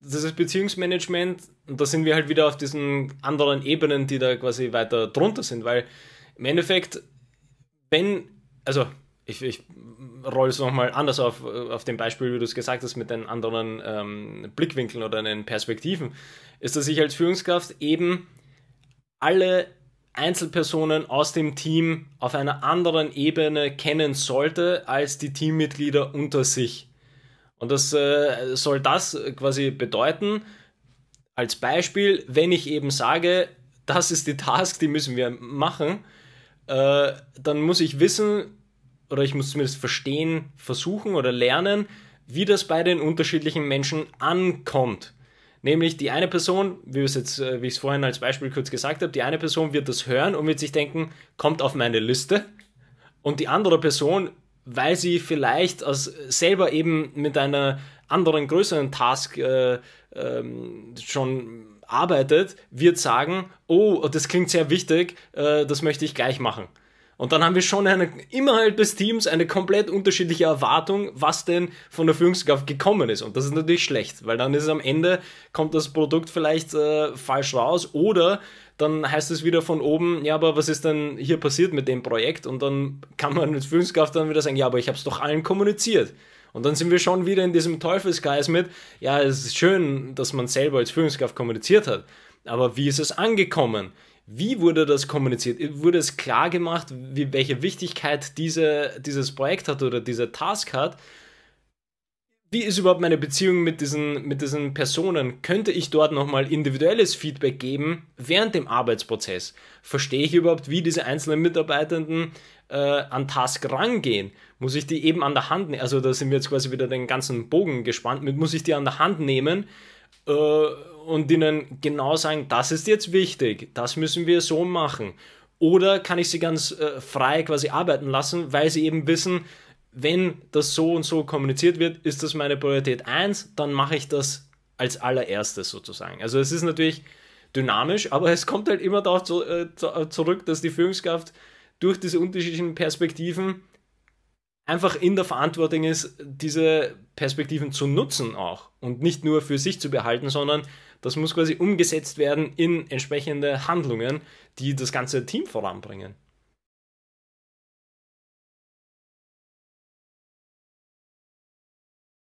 das ist Beziehungsmanagement, und da sind wir halt wieder auf diesen anderen Ebenen, die da quasi weiter drunter sind, weil im Endeffekt, wenn, also ich, ich roll es nochmal anders auf, auf dem Beispiel, wie du es gesagt hast, mit den anderen ähm, Blickwinkeln oder den Perspektiven, ist, dass ich als Führungskraft eben alle Einzelpersonen aus dem Team auf einer anderen Ebene kennen sollte als die Teammitglieder unter sich. Und das äh, soll das quasi bedeuten, als Beispiel, wenn ich eben sage, das ist die Task, die müssen wir machen, äh, dann muss ich wissen, oder ich muss zumindest verstehen, versuchen oder lernen, wie das bei den unterschiedlichen Menschen ankommt. Nämlich die eine Person, wie äh, ich es vorhin als Beispiel kurz gesagt habe, die eine Person wird das hören und wird sich denken, kommt auf meine Liste. Und die andere Person weil sie vielleicht aus, selber eben mit einer anderen größeren Task äh, ähm, schon arbeitet, wird sagen, oh, das klingt sehr wichtig, äh, das möchte ich gleich machen. Und dann haben wir schon eine, innerhalb des Teams eine komplett unterschiedliche Erwartung, was denn von der Führungskraft gekommen ist. Und das ist natürlich schlecht, weil dann ist es am Ende, kommt das Produkt vielleicht äh, falsch raus oder dann heißt es wieder von oben, ja, aber was ist denn hier passiert mit dem Projekt? Und dann kann man als Führungskraft dann wieder sagen, ja, aber ich habe es doch allen kommuniziert. Und dann sind wir schon wieder in diesem Teufelskreis mit, ja, es ist schön, dass man selber als Führungskraft kommuniziert hat, aber wie ist es angekommen? Wie wurde das kommuniziert? Wurde es klar gemacht, wie, welche Wichtigkeit diese, dieses Projekt hat oder diese Task hat? Wie ist überhaupt meine Beziehung mit diesen, mit diesen Personen? Könnte ich dort nochmal individuelles Feedback geben während dem Arbeitsprozess? Verstehe ich überhaupt, wie diese einzelnen Mitarbeitenden äh, an Task rangehen? Muss ich die eben an der Hand nehmen? Also da sind wir jetzt quasi wieder den ganzen Bogen gespannt mit, muss ich die an der Hand nehmen? äh, und ihnen genau sagen, das ist jetzt wichtig, das müssen wir so machen. Oder kann ich sie ganz äh, frei quasi arbeiten lassen, weil sie eben wissen, wenn das so und so kommuniziert wird, ist das meine Priorität 1, dann mache ich das als allererstes sozusagen. Also es ist natürlich dynamisch, aber es kommt halt immer darauf zu, äh, äh zurück, dass die Führungskraft durch diese unterschiedlichen Perspektiven einfach in der Verantwortung ist, diese Perspektiven zu nutzen auch und nicht nur für sich zu behalten, sondern das muss quasi umgesetzt werden in entsprechende Handlungen, die das ganze Team voranbringen.